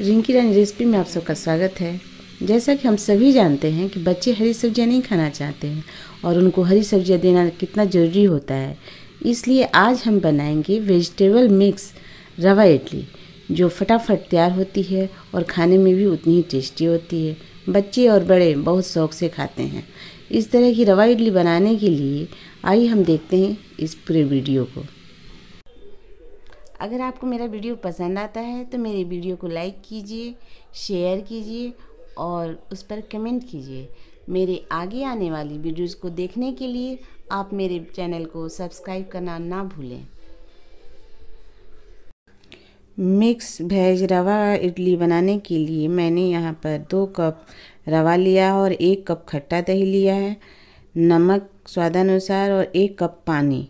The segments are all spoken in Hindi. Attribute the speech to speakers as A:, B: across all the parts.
A: रिंकी रानी रेसिपी में आप सबका स्वागत है जैसा कि हम सभी जानते हैं कि बच्चे हरी सब्जियां नहीं खाना चाहते हैं और उनको हरी सब्जियां देना कितना ज़रूरी होता है इसलिए आज हम बनाएंगे वेजिटेबल मिक्स रवा इडली जो फटाफट तैयार होती है और खाने में भी उतनी ही टेस्टी होती है बच्चे और बड़े बहुत शौक से खाते हैं इस तरह की रवा इडली बनाने के लिए आइए हम देखते हैं इस पूरे वीडियो को अगर आपको मेरा वीडियो पसंद आता है तो मेरे वीडियो को लाइक कीजिए शेयर कीजिए और उस पर कमेंट कीजिए मेरे आगे आने वाली वीडियोस को देखने के लिए आप मेरे चैनल को सब्सक्राइब करना ना भूलें मिक्स भेज रवा इडली बनाने के लिए मैंने यहाँ पर दो कप रवा लिया और एक कप खट्टा दही लिया है नमक स्वादानुसार और एक कप पानी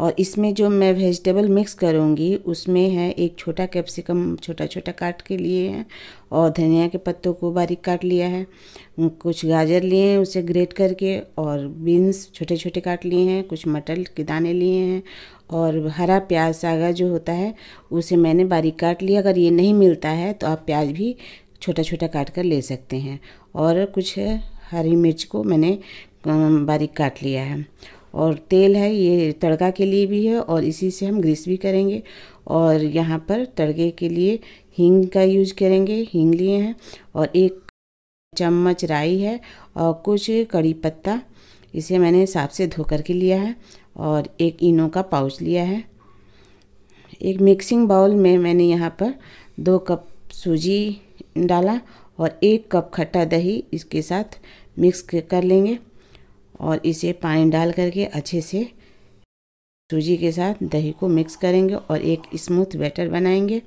A: और इसमें जो मैं वेजिटेबल मिक्स करूँगी उसमें है एक छोटा कैप्सिकम छोटा छोटा काट के लिए है और धनिया के पत्तों को बारीक काट लिया है कुछ गाजर लिए हैं उसे ग्रेट करके और बीन्स छोटे छोटे काट लिए हैं कुछ मटर के दाने लिए हैं और हरा प्याज सागा जो होता है उसे मैंने बारीक काट लिया अगर ये नहीं मिलता है तो आप प्याज भी छोटा छोटा काट कर ले सकते हैं और कुछ हरी मिर्च को मैंने बारीक काट लिया है और तेल है ये तड़का के लिए भी है और इसी से हम ग्रीस भी करेंगे और यहाँ पर तड़के के लिए हींग का यूज करेंगे हींग लिए हैं और एक चम्मच राई है और कुछ कड़ी पत्ता इसे मैंने साफ से धो कर के लिया है और एक इनो का पाउच लिया है एक मिक्सिंग बाउल में मैंने यहाँ पर दो कप सूजी डाला और एक कप खट्टा दही इसके साथ मिक्स कर लेंगे और इसे पानी डाल करके अच्छे से सूजी के साथ दही को मिक्स करेंगे और एक स्मूथ बैटर बनाएंगे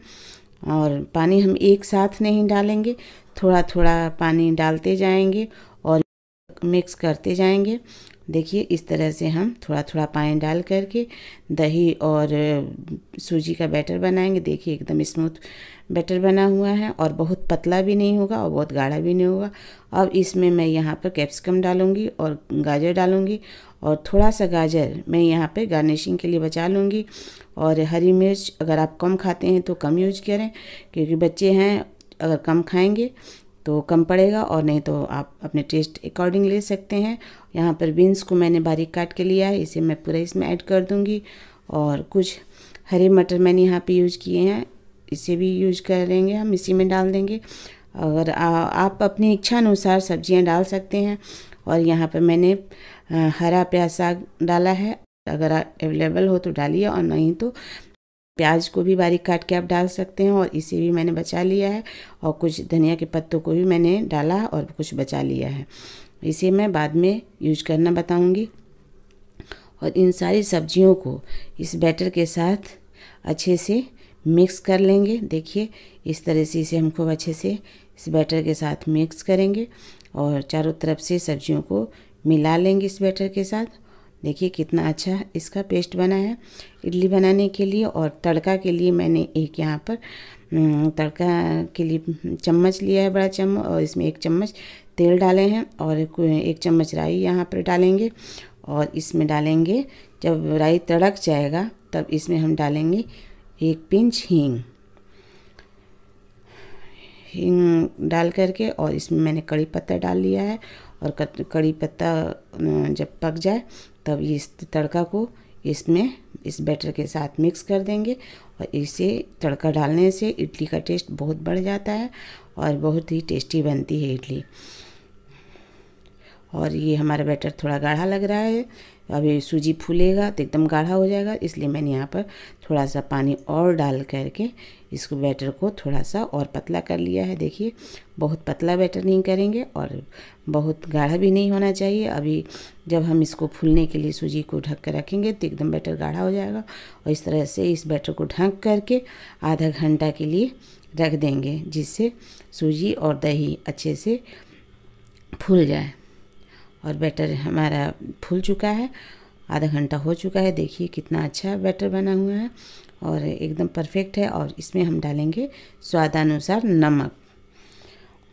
A: और पानी हम एक साथ नहीं डालेंगे थोड़ा थोड़ा पानी डालते जाएंगे और मिक्स करते जाएंगे देखिए इस तरह से हम थोड़ा थोड़ा पानी डाल करके दही और सूजी का बैटर बनाएंगे देखिए एकदम स्मूथ बैटर बना हुआ है और बहुत पतला भी नहीं होगा और बहुत गाढ़ा भी नहीं होगा अब इसमें मैं यहाँ पर कैप्सिकम डालूँगी और गाजर डालूँगी और थोड़ा सा गाजर मैं यहाँ पर गार्निशिंग के लिए बचा लूँगी और हरी मिर्च अगर आप कम खाते हैं तो कम यूज करें क्योंकि बच्चे हैं अगर कम खाएंगे तो कम पड़ेगा और नहीं तो आप अपने टेस्ट अकॉर्डिंग ले सकते हैं यहाँ पर बीन्स को मैंने बारीक काट के लिया है इसे मैं पूरा इसमें ऐड कर दूँगी और कुछ हरे मटर मैंने यहाँ पे यूज किए हैं इसे भी यूज करेंगे हम इसी में डाल देंगे अगर आ, आप अपनी इच्छा अनुसार सब्जियां डाल सकते हैं और यहाँ पर मैंने हरा प्याज साग डाला है अगर अवेलेबल हो तो डालिए और नहीं तो प्याज को भी बारीक काट के आप डाल सकते हैं और इसे भी मैंने बचा लिया है और कुछ धनिया के पत्तों को भी मैंने डाला और कुछ बचा लिया है इसे मैं बाद में यूज करना बताऊंगी और इन सारी सब्जियों को इस बैटर के साथ अच्छे से मिक्स कर लेंगे देखिए इस तरह से इसे हम खूब अच्छे से इस बैटर के साथ मिक्स करेंगे और चारों तरफ से सब्जियों को मिला लेंगे इस बैटर के साथ देखिए कितना अच्छा इसका पेस्ट बना है इडली बनाने के लिए और तड़का के लिए मैंने एक यहाँ पर हम्म, तड़का के लिए हम्म, चम्मच लिया है बड़ा चम्मच और इसमें एक चम्मच तेल डाले हैं और एक चम्मच राई यहाँ पर डालेंगे और इसमें डालेंगे जब राई तड़क जाएगा तब इसमें हम डालेंगे एक पिंच हींग हींग डाल करके और इसमें मैंने कड़ी पत्ता डाल लिया है और कड़ी पत्ता जब पक जाए तब इस तड़का को इसमें इस बैटर के साथ मिक्स कर देंगे और इसे तड़का डालने से इडली का टेस्ट बहुत बढ़ जाता है और बहुत ही टेस्टी बनती है इडली और ये हमारा बैटर थोड़ा गाढ़ा लग रहा है अभी सूजी फूलेगा तो एकदम गाढ़ा हो जाएगा इसलिए मैंने यहाँ पर थोड़ा सा पानी और डाल करके इसको बैटर को थोड़ा सा और पतला कर लिया है देखिए बहुत पतला बैटर नहीं करेंगे और बहुत गाढ़ा भी नहीं होना चाहिए अभी जब हम इसको फूलने के लिए सूजी को ढक कर रखेंगे तो एकदम बैटर गाढ़ा हो जाएगा और इस तरह से इस बैटर को ढक करके आधा घंटा के लिए रख देंगे जिससे सूजी और दही अच्छे से फूल जाए और बैटर हमारा फूल चुका है आधा घंटा हो चुका है देखिए कितना अच्छा बैटर बना हुआ है और एकदम परफेक्ट है और इसमें हम डालेंगे स्वादानुसार नमक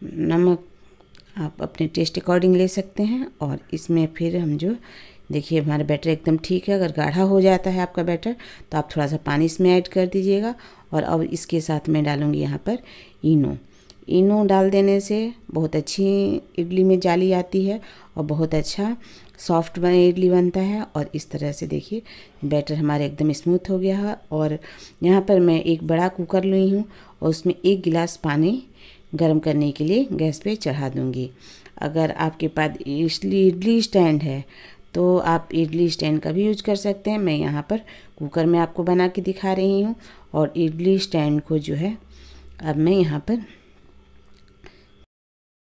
A: नमक आप अपने टेस्ट अकॉर्डिंग ले सकते हैं और इसमें फिर हम जो देखिए हमारा बैटर एकदम ठीक है अगर गाढ़ा हो जाता है आपका बैटर तो आप थोड़ा सा पानी इसमें ऐड कर दीजिएगा और अब इसके साथ मैं डालूँगी यहाँ पर इनो इनो डाल देने से बहुत अच्छी इडली में जाली आती है और बहुत अच्छा सॉफ्ट बन इडली बनता है और इस तरह से देखिए बैटर हमारे एकदम स्मूथ हो गया है और यहाँ पर मैं एक बड़ा कुकर ली हूँ और उसमें एक गिलास पानी गर्म करने के लिए गैस पे चढ़ा दूँगी अगर आपके पास इडली इडली स्टैंड है तो आप इडली स्टैंड का भी यूज कर सकते हैं मैं यहाँ पर कुकर में आपको बना के दिखा रही हूँ और इडली स्टैंड को जो है अब मैं यहाँ पर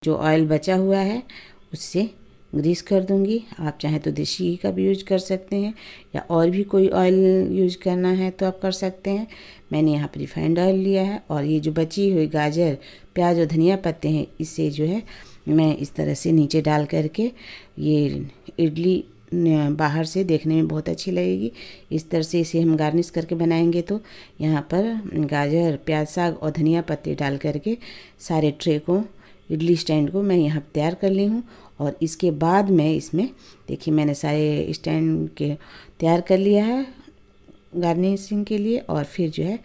A: जो ऑयल बचा हुआ है उससे ग्रीस कर दूंगी आप चाहें तो देसी घी का भी यूज कर सकते हैं या और भी कोई ऑयल यूज करना है तो आप कर सकते हैं मैंने यहाँ पर रिफाइंड ऑयल लिया है और ये जो बची हुई गाजर प्याज और धनिया पत्ते हैं इसे जो है मैं इस तरह से नीचे डाल करके ये इडली बाहर से देखने में बहुत अच्छी लगेगी इस तरह से इसे हम गार्निश करके बनाएंगे तो यहाँ पर गाजर प्याज साग और धनिया पत्ते डाल करके सारे ट्रे को इडली स्टैंड को मैं यहाँ तैयार कर ली हूँ और इसके बाद मैं इसमें देखिए मैंने सारे स्टैंड के तैयार कर लिया है गार्निशिंग के लिए और फिर जो है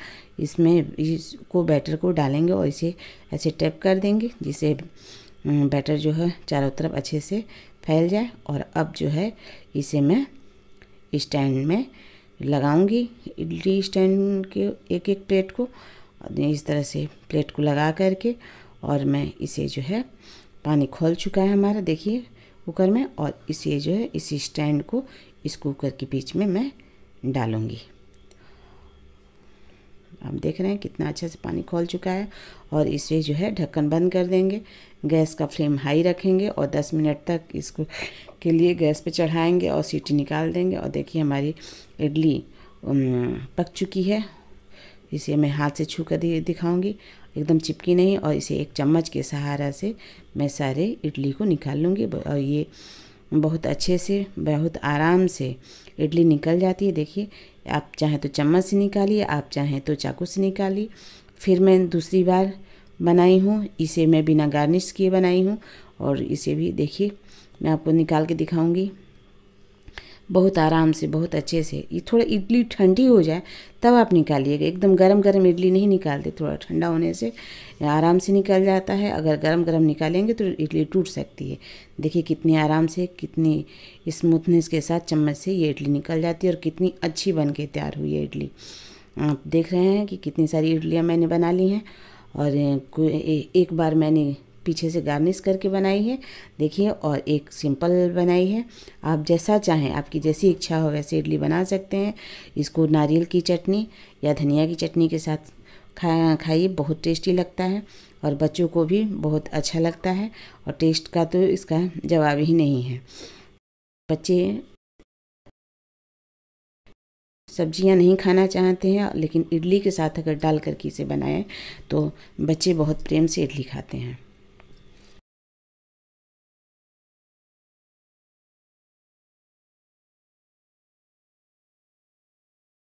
A: इसमें इसको बैटर को डालेंगे और इसे ऐसे टैप कर देंगे जिससे बैटर जो है चारों तरफ अच्छे से फैल जाए और अब जो है इसे मैं स्टैंड में लगाऊंगी इडली स्टैंड के एक एक प्लेट को इस तरह से प्लेट को लगा करके और मैं इसे जो है पानी खोल चुका है हमारा देखिए कुकर में और इसे जो है इसी स्टैंड को इस कुकर के बीच में मैं डालूँगी आप देख रहे हैं कितना अच्छे से पानी खोल चुका है और इसे जो है ढक्कन बंद कर देंगे गैस का फ्लेम हाई रखेंगे और 10 मिनट तक इसको के लिए गैस पे चढ़ाएंगे और सीटी निकाल देंगे और देखिए हमारी इडली पक चुकी है इसे मैं हाथ से छू कर दिखाऊँगी एकदम चिपकी नहीं और इसे एक चम्मच के सहारा से मैं सारे इडली को निकाल लूँगी और ये बहुत अच्छे से बहुत आराम से इडली निकल जाती है देखिए आप चाहें तो चम्मच से निकालिए आप चाहें तो चाकू से निकालिए फिर मैं दूसरी बार बनाई हूँ इसे मैं बिना गार्निश किए बनाई हूँ और इसे भी देखिए मैं आपको निकाल के दिखाऊंगी बहुत आराम से बहुत अच्छे से ये थोड़ा इडली ठंडी हो जाए तब आप निकालिएगा एकदम गरम गरम इडली नहीं निकालते थोड़ा ठंडा होने से आराम से निकल जाता है अगर गरम गरम निकालेंगे तो इडली टूट सकती है देखिए कितनी आराम से कितनी स्मूथनेस के साथ चम्मच से ये इडली निकल जाती है और कितनी अच्छी बन के तैयार हुई है इडली आप देख रहे हैं कि कितनी सारी इडलियाँ मैंने बना ली हैं और एक बार मैंने पीछे से गार्निश करके बनाई है देखिए और एक सिंपल बनाई है आप जैसा चाहें आपकी जैसी इच्छा हो वैसे इडली बना सकते हैं इसको नारियल की चटनी या धनिया की चटनी के साथ खा खाइए बहुत टेस्टी लगता है और बच्चों को भी बहुत अच्छा लगता है और टेस्ट का तो इसका जवाब ही नहीं है बच्चे सब्जियां नहीं खाना चाहते हैं लेकिन इडली के साथ अगर डाल करके इसे बनाएं तो बच्चे बहुत प्रेम से इडली खाते हैं